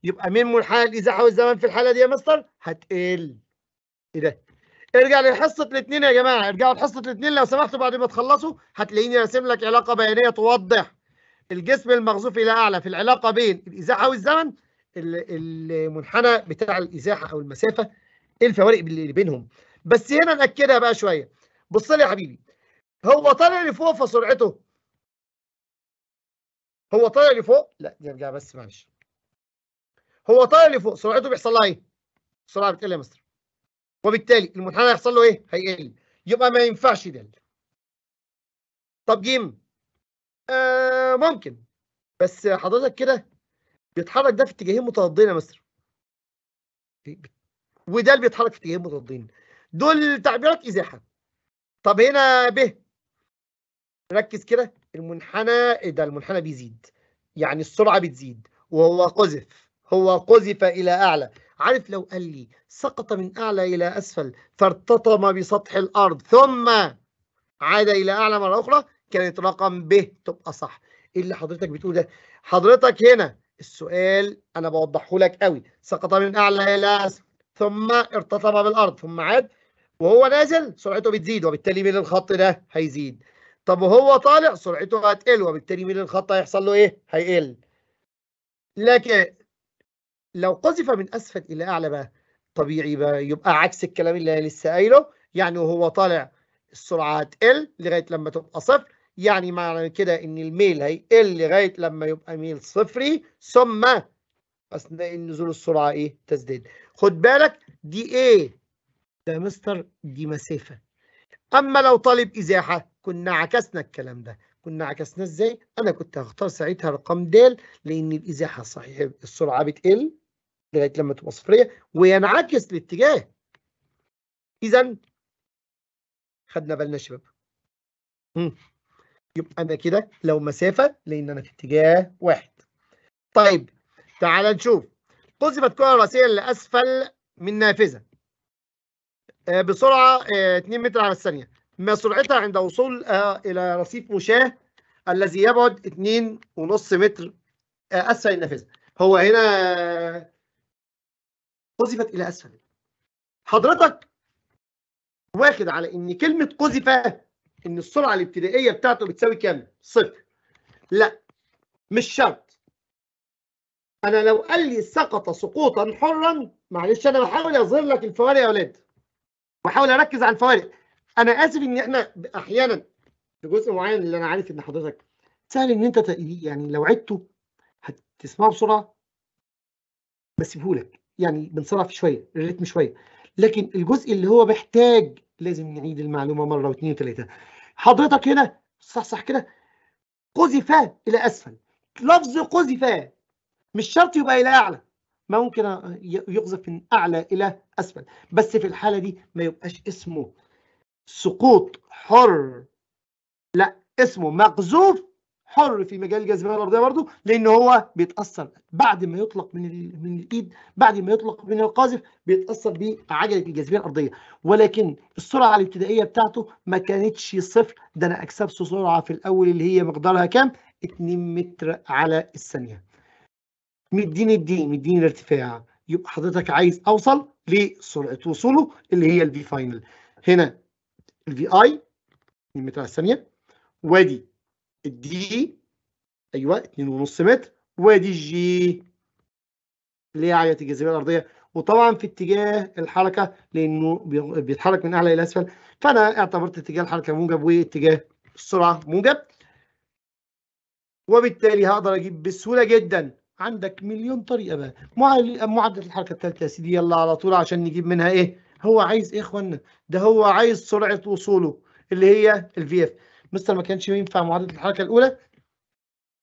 يبقى من منحنى الازاحه والزمن في الحاله دي يا مستر هتقل ايه ده ارجع لحصه الاثنين يا جماعه ارجعوا لحصه الاثنين لو سمحتوا بعد ما تخلصوا هتلاقيني راسم لك علاقه بيانيه توضح الجسم المغزوف الى اعلى في العلاقه بين الازاحه والزمن المنحنى بتاع الازاحه او المسافه ايه الفوارق اللي بينهم بس هنا ناكدها بقى شويه بص لي يا حبيبي هو طالع لفوق فسرعته هو طالع لفوق لا نرجع بس معلش هو طالع لفوق سرعته بيحصل لها ايه السرعه بتقل يا مستر وبالتالي المنحنى هيحصل له ايه؟ هيقل يبقى ما ينفعش ده طب جيم آه ممكن بس حضرتك كده بيتحرك ده في اتجاهين متضادين يا مستر وده اللي بيتحرك في اتجاهين متضادين دول تعبيرات ازاحه طب هنا ب ركز كده المنحنى إيه ده المنحنى بيزيد يعني السرعه بتزيد وهو قذف هو قذف الى اعلى عارف لو قال لي سقط من أعلى إلى أسفل فارتطم بسطح الأرض ثم عاد إلى أعلى مرة أخرى كانت رقم ب تبقى صح إيه اللي حضرتك بتقول ده حضرتك هنا السؤال أنا بوضحه لك قوي سقط من أعلى إلى أسفل ثم ارتطم بالأرض ثم عاد وهو نازل سرعته بتزيد وبالتالي ميل الخط ده هيزيد طب وهو طالع سرعته هتقل وبالتالي ميل الخط هيحصل له ايه؟ هيقل لكن لو قذف من اسفل الى اعلى بقى طبيعي بقى يبقى عكس الكلام اللي انا لسه قايله يعني وهو طالع السرعه هتقل لغايه لما تبقى صفر يعني معنى كده ان الميل هيقل لغايه لما يبقى ميل صفري ثم اثناء نزول السرعه ايه تزداد خد بالك دي ايه ده مستر دي مسافه اما لو طالب ازاحه كنا عكسنا الكلام ده كنا عكسناه ازاي انا كنت هختار ساعتها رقم د لان الازاحه صحيح السرعه بتقل لغايه لما تبقى صفريه وينعكس الاتجاه اذا خدنا بالنا شباب يبقى انا كده لو مسافه لان انا في اتجاه واحد طيب تعال نشوف قذفت كره راسيه لاسفل من نافذه آه، بسرعه 2 آه، متر على الثانيه ما سرعتها عند وصول آه، الى رصيف مشاه الذي يبعد 2.5 متر اسفل النافذه هو هنا قذفت الى اسفل حضرتك واخد على ان كلمه قذف ان السرعه الابتدائيه بتاعته بتساوي كام صفر لا مش شرط انا لو قال لي سقط سقوطا حرا معلش انا بحاول اظهر لك الفوارق يا اولاد بحاول اركز على الفوارق انا اسف ان احنا احيانا في جزء معين اللي انا عارف ان حضرتك سهل ان انت يعني لو عدته هتسمعه بسرعه بس بسيبهولك يعني بنصرف شويه الريتم شويه لكن الجزء اللي هو محتاج لازم نعيد المعلومه مره واثنين وثلاثه حضرتك هنا صح صح كده قذف الى اسفل لفظ قذف مش شرط يبقى الى اعلى ممكن يقذف من اعلى الى اسفل بس في الحاله دي ما يبقاش اسمه سقوط حر لا اسمه مقذوف حر في مجال الجاذبيه الارضيه برضه لان هو بيتاثر بعد ما يطلق من من الايد بعد ما يطلق من القاذف بيتاثر بعجله الجاذبيه الارضيه ولكن السرعه الابتدائيه بتاعته ما كانتش صفر ده انا اكسبت سرعه في الاول اللي هي مقدارها كام 2 متر على الثانيه مديني الدي مديني الارتفاع يبقى حضرتك عايز اوصل لسرعه وصوله اللي هي الفي فاينل هنا الفي اي 2 متر على الثانيه وادي الدي ايوه 2.5 متر وادي الجي اللي هي عاليه الجاذبيه الارضيه وطبعا في اتجاه الحركه لانه بيتحرك من اعلى الى اسفل فانا اعتبرت اتجاه الحركه موجب واتجاه السرعه موجب وبالتالي هقدر اجيب بسهوله جدا عندك مليون طريقه بقى معادله الحركه الثالثه يا سيدي يلا على طول عشان نجيب منها ايه هو عايز ايه يا اخوانا ده هو عايز سرعه وصوله اللي هي الفي اف مستر ما كانش ينفع معادله الحركه الاولى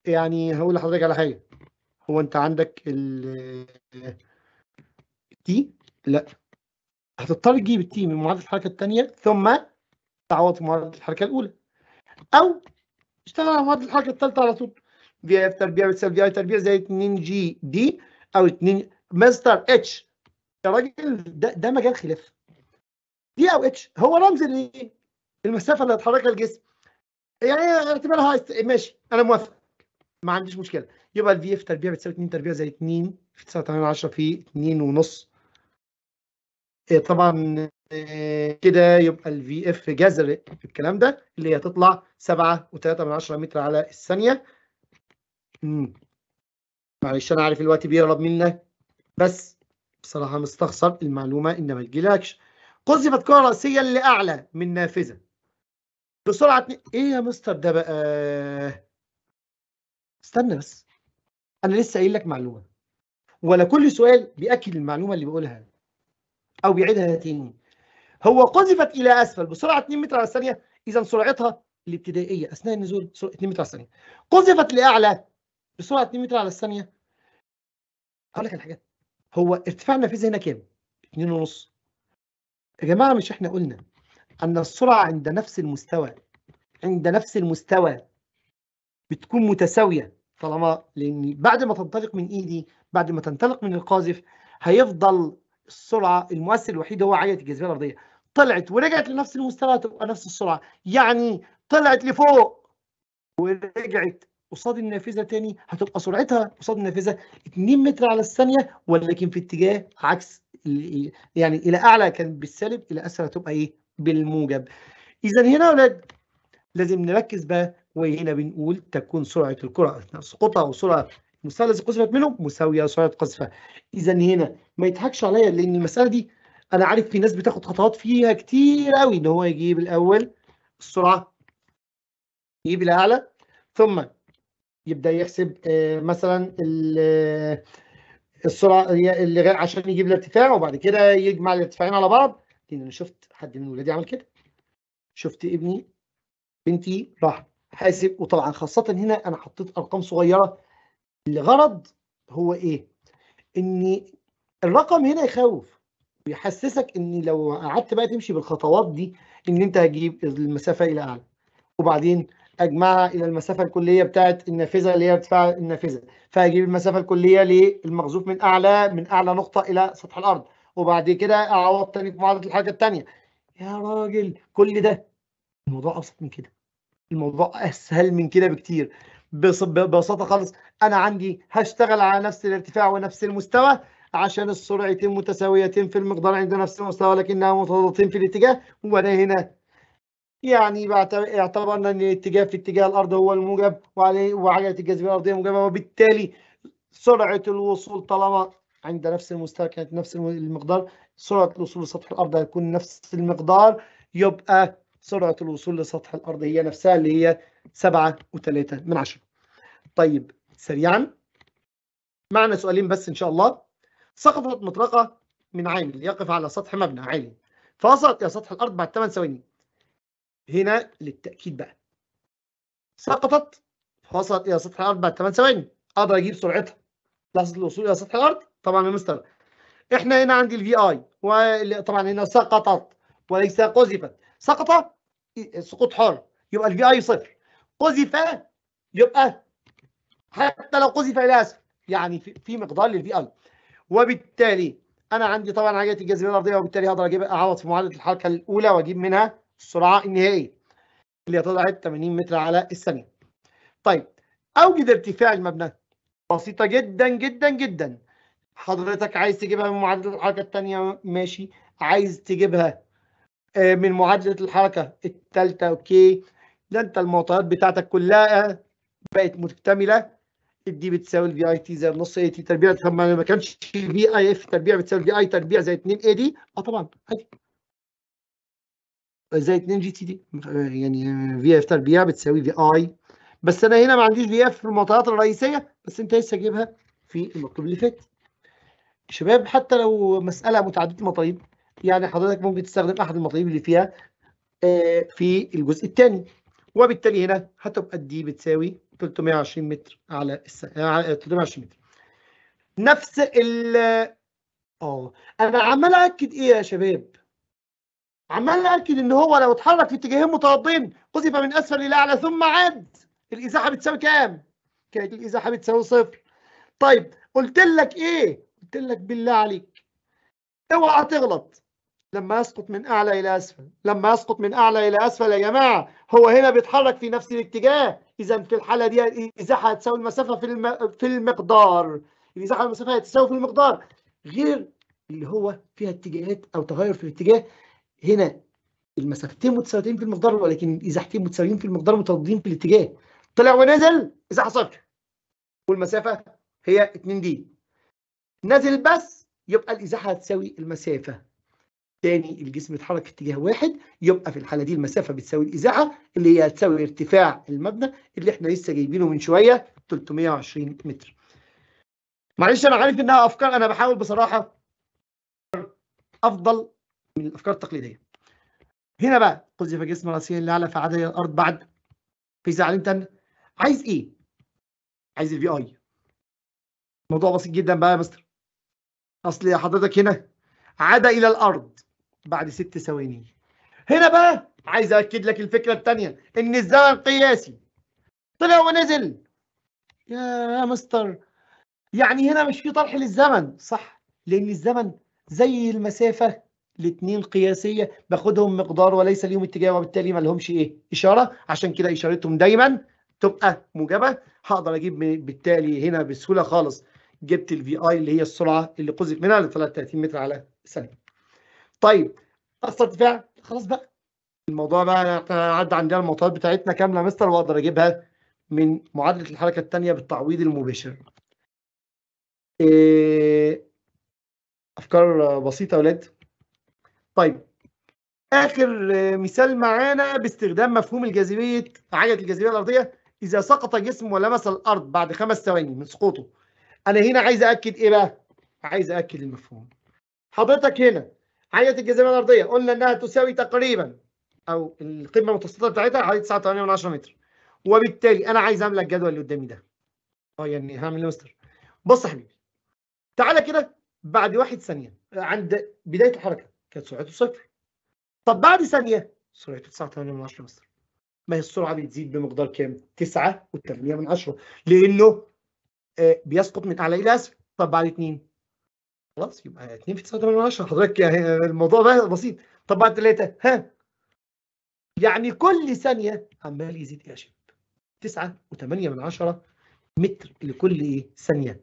يعني هقول لحضرتك على حاجه هو انت عندك ال تي لا هتضطر تجيب التي من معادله الحركه الثانيه ثم تعوض في معادله الحركه الاولى او اشتغل على معادله الحركه الثالثه على طول في اف تربيع بتساوي في اي تربيع زي 2 جي دي او 2 مستر اتش يا راجل ده ده مجال خلاف دي او اتش هو رمز الايه؟ المسافه اللي هتحركها الجسم يعني اعتبرها هاي ماشي انا موافق ما عنديش مشكله يبقى الفي اف تربيع بتساوي 2 تربيع زي 2 في 9 10 في 2 ونص إيه، طبعا إيه، كده يبقى الفي اف جذر في الكلام ده اللي هي تطلع 7 و3 من 10 متر على الثانيه معلش انا عارف الوقت بيقرب منا بس بصراحه مستخسر المعلومه انما ما تجيلكش قذفت كره راسيه لاعلى من نافذه بسرعه ايه يا مستر ده بقى استنى بس انا لسه قايل لك معلومه ولا كل سؤال بياكد المعلومه اللي بقولها او بيعيدها تاني هو قذفت الى اسفل بسرعه 2 متر على الثانيه اذا سرعتها الابتدائيه اثناء النزول 2 متر على الثانيه قذفت لاعلى بسرعه 2 متر على الثانيه اقول لك الحاجات هو ارتفاع النافذه هنا كام 2.5 يا جماعه مش احنا قلنا أن السرعة عند نفس المستوى عند نفس المستوى بتكون متساوية طالما لأن بعد ما تنطلق من إيدي بعد ما تنطلق من القاذف هيفضل السرعة المؤثر الوحيد هو عالية الجاذبية الأرضية طلعت ورجعت لنفس المستوى تبقى نفس السرعة يعني طلعت لفوق ورجعت قصاد النافذة تاني هتبقى سرعتها قصاد النافذة 2 متر على الثانية ولكن في اتجاه عكس يعني إلى أعلى كان بالسالب إلى أسفل هتبقى إيه؟ بالموجب اذا هنا يا اولاد لازم نركز بقى وهنا بنقول تكون سرعه الكره اثناء سقوطها وسرعه سرعه الذي قذفت منه مساويه لسرعه قذفها اذا هنا ما يضحكش عليا لان المساله دي انا عارف في ناس بتاخد خطوات فيها كتير قوي ان هو يجيب الاول السرعه يجيب الاعلى ثم يبدا يحسب آه، مثلا آه، السرعه اللي عشان يجيب الارتفاع وبعد كده يجمع الارتفاعين على بعض لان انا شفت حد من ولادي عمل كده شفت ابني بنتي راح حاسب وطبعا خاصه هنا انا حطيت ارقام صغيره الغرض هو ايه ان الرقم هنا يخوف ويحسسك ان لو قعدت بقى تمشي بالخطوات دي ان انت هتجيب المسافه الى اعلى وبعدين اجمعها الى المسافه الكليه بتاعت النافذه اللي هي ارتفاع النافذه فهجيب المسافه الكليه للمخزوف من اعلى من اعلى نقطه الى سطح الارض وبعد كده اعوض تاني في معرض الحاجه الثانيه يا راجل كل ده الموضوع ابسط من كده الموضوع اسهل من كده بكتير ببساطه خالص انا عندي هشتغل على نفس الارتفاع ونفس المستوى عشان السرعتين متساويتين في المقدار عند نفس المستوى لكنها متضادتين في الاتجاه وانا هنا يعني اعتبرنا ان الاتجاه في اتجاه الارض هو الموجب وعليه وعجله الجاذبيه الارضيه موجبه وبالتالي سرعه الوصول طالما عند نفس المستوى كانت نفس المقدار سرعة الوصول لسطح الأرض هتكون نفس المقدار يبقى سرعة الوصول لسطح الأرض هي نفسها اللي هي 7.3 من 10 طيب سريعا معنا سؤالين بس إن شاء الله سقطت مطرقة من عامل يقف على سطح مبنى عالي فوصلت إلى سطح الأرض بعد 8 ثواني هنا للتأكيد بقى سقطت فوصلت إلى سطح الأرض بعد 8 ثواني أقدر أجيب سرعتها لحظة الوصول إلى سطح الأرض طبعا يا مستر احنا هنا عندي الفي اي وطبعا هنا سقطت وليس قذفت سقط سقوط حر يبقى الفي اي صفر قذف يبقى حتى لو قذف الى اسفل يعني في مقدار للفي اي وبالتالي انا عندي طبعا عجله الجاذبيه الارضيه وبالتالي هقدر اجيب اعوض في معادله الحركه الاولى واجيب منها السرعه النهائيه اللي هي طلعت 80 متر على الثانيه. طيب اوجد ارتفاع المبنى بسيطه جدا جدا جدا حضرتك عايز تجيبها من معادله الحركه الثانيه ماشي عايز تجيبها آه، من معادله الحركه الثالثه اوكي ده انت المعطيات بتاعتك كلها بقت مكتمله الدي بتساوي الفي اي تي زائد نص اي تي تربيع طب ما كانش في اي اف تربيع بتساوي في اي تربيع زائد 2 اي دي اه طبعا عادي زي 2 جي تي دي يعني في اف تربيع بتساوي في اي بس انا هنا ما عنديش في اف في المعطيات الرئيسيه بس انت لسه جايبها في المطلوب اللي فات شباب حتى لو مساله متعدده المطالب يعني حضرتك ممكن تستخدم احد المطايب اللي فيها آه، في الجزء الثاني وبالتالي هنا هتبقى دي بتساوي 320 متر على الس... 320 متر نفس ال اه انا عمال اكد ايه يا شباب عمال اكد ان هو لو اتحرك في اتجاهين متضادين قذف من اسفل الى اعلى ثم عاد الازاحه بتساوي كام كانت الازاحه بتساوي صفر طيب قلت لك ايه قلت لك بالله عليك اوعى تغلط لما اسقط من اعلى الى اسفل لما اسقط من اعلى الى اسفل يا جماعه هو هنا بيتحرك في نفس الاتجاه اذا في الحاله دي الازاحه هتساوي المسافه في الم... في المقدار الازاحه المسافه هتساوي في المقدار غير اللي هو فيها اتجاهات او تغير في الاتجاه هنا المسافتين متساويتين في المقدار ولكن الازاحتين متساويين في المقدار متضادين في الاتجاه طلع ونزل ازاحه صفر والمسافه هي 2 دي نزل بس يبقى الازاحه هتساوي المسافه تاني الجسم اتحرك اتجاه واحد يبقى في الحاله دي المسافه بتساوي الازاحه اللي هي هتساوي ارتفاع المبنى اللي احنا لسه جايبينه من شويه 320 متر معلش انا عارف انها افكار انا بحاول بصراحه افضل من الافكار التقليديه هنا بقى قذف جسم راسيا الاعلى فعاد الى الارض بعد في ساعتين عايز ايه عايز الفي اي موضوع بسيط جدا بقى يا مستر اصل حضرتك هنا عاد الى الارض بعد ست ثواني هنا بقى عايز اكد لك الفكره الثانيه ان الزمن قياسي طلع ونزل يا مستر يعني هنا مش في طرح للزمن صح لان الزمن زي المسافه الاثنين قياسيه باخدهم مقدار وليس ليهم اتجاه وبالتالي ما لهمش ايه اشاره عشان كده اشارتهم دايما تبقى موجبه هقدر اجيب بالتالي هنا بسهوله خالص جبت الفي اي اللي هي السرعه اللي قزت منها اللي طلعت 30 متر على ثانيه. طيب اثر ارتفاع خلاص بقى الموضوع بقى احنا عدى عندنا المعطيات بتاعتنا كامله مستر واقدر اجيبها من معادله الحركه الثانيه بالتعويض المباشر. آه، افكار بسيطه يا اولاد. طيب اخر مثال معانا باستخدام مفهوم الجاذبيه عجله الجاذبيه الارضيه اذا سقط جسم ولمس الارض بعد خمس ثواني من سقوطه انا هنا عايز اكد ايه بقى عايز اكد المفهوم حضرتك هنا عينة الجاذبية الأرضية قلنا إنها تساوي تقريبا أو القمة المتوسطة بتاعتها حوالي 9.8 متر وبالتالي أنا عايز أملى الجدول اللي قدامي ده أه يعني هعمل إيه مستر بص يا حبيبي تعالى كده بعد واحد ثانية عند بداية الحركة كانت سرعته صفر طب بعد ثانية سرعته 9.8 متر ما هي السرعة بتزيد بمقدار كام؟ 9 8 من 10 لأنه آه، بيسقط من اعلى الى اسفل طب بعد 2 خلاص يبقى 2 في 9 10 حضرتك يعني آه، الموضوع ده بسيط طب بعد 3 ها يعني كل ثانيه عمال يزيد يا شباب 9 و8 من 10 متر لكل ايه ثانيه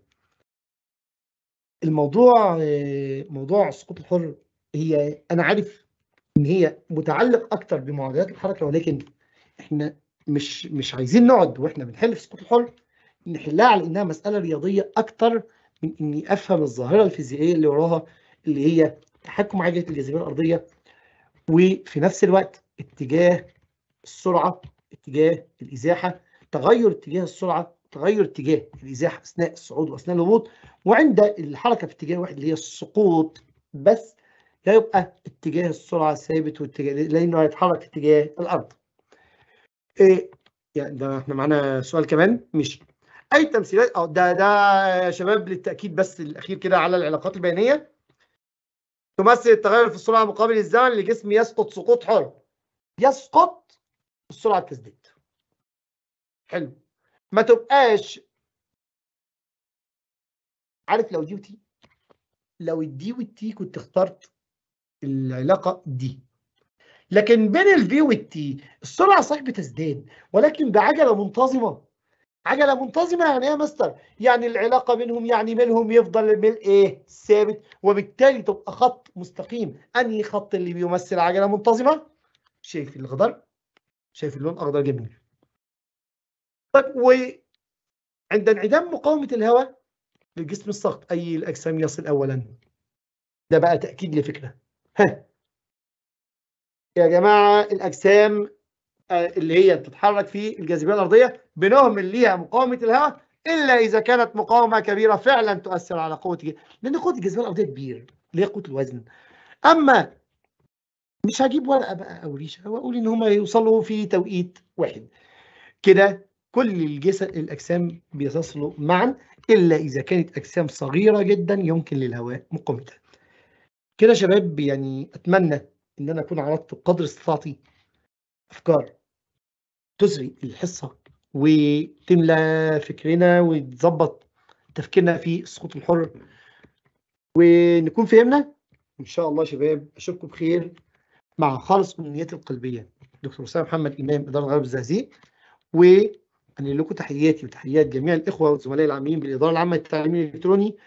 الموضوع آه، موضوع السقوط الحر هي انا عارف ان هي متعلق اكتر بمعادلات الحركه ولكن احنا مش مش عايزين نقعد واحنا بنحل في السقوط الحر نحلها على انها مساله رياضيه اكتر من اني افهم الظاهره الفيزيائيه اللي وراها اللي هي تحكم عجله الجاذبيه الارضيه وفي نفس الوقت اتجاه السرعه اتجاه الازاحه تغير اتجاه السرعه تغير اتجاه الازاحه اثناء الصعود واثناء الهبوط وعند الحركه في اتجاه واحد اللي هي السقوط بس لا يبقى اتجاه السرعه ثابت واتجاه لانه هيتحرك اتجاه الارض. ايه يعني ده احنا معانا سؤال كمان مش اي تمثيلات اه ده ده يا شباب للتاكيد بس الاخير كده على العلاقات البيانيه تمثل التغير في السرعه مقابل الزمن لجسم يسقط سقوط حر يسقط السرعه بتزداد حلو ما تبقاش عارف لو دي وتي لو الدي والتي كنت اخترت العلاقه دي لكن بين الفي والتي السرعه صح بتزداد ولكن بعجله منتظمه عجلة منتظمة يعني ايه يا مستر؟ يعني العلاقة بينهم يعني ملهم يفضل الميل ايه؟ ثابت وبالتالي تبقى خط مستقيم، أنهي خط اللي بيمثل عجلة منتظمة؟ شايف الاخضر؟ شايف اللون أخضر جميل. طيب وعند انعدام مقاومة الهواء للجسم الساقط أي الأجسام يصل أولا؟ ده بقى تأكيد لفكرة. ها يا جماعة الأجسام اللي هي بتتحرك في الجاذبيه الارضيه بنهمل ليها مقاومه الهواء الا اذا كانت مقاومه كبيره فعلا تؤثر على قوه لان قوه الجاذبيه الارضيه كبير اللي هي قوه الوزن اما مش هجيب ورقه بقى او ريشه واقول ان هما يوصلوا في توقيت واحد كده كل الجسد الاجسام بيتصلوا معا الا اذا كانت اجسام صغيره جدا يمكن للهواء مقاومتها كده شباب يعني اتمنى ان انا اكون عرضت بقدر استطاعتي افكار تزري الحصه وتملى فكرنا وتظبط تفكيرنا في السقوط الحر ونكون فهمنا ان شاء الله يا شباب اشوفكم بخير مع خالص من النيات القلبيه دكتور اسامه محمد امام اداره الغرب الزهزيه وانقل لكم تحياتي وتحيات جميع الاخوه والزملاء العاملين بالاداره العامه للتعليم الالكتروني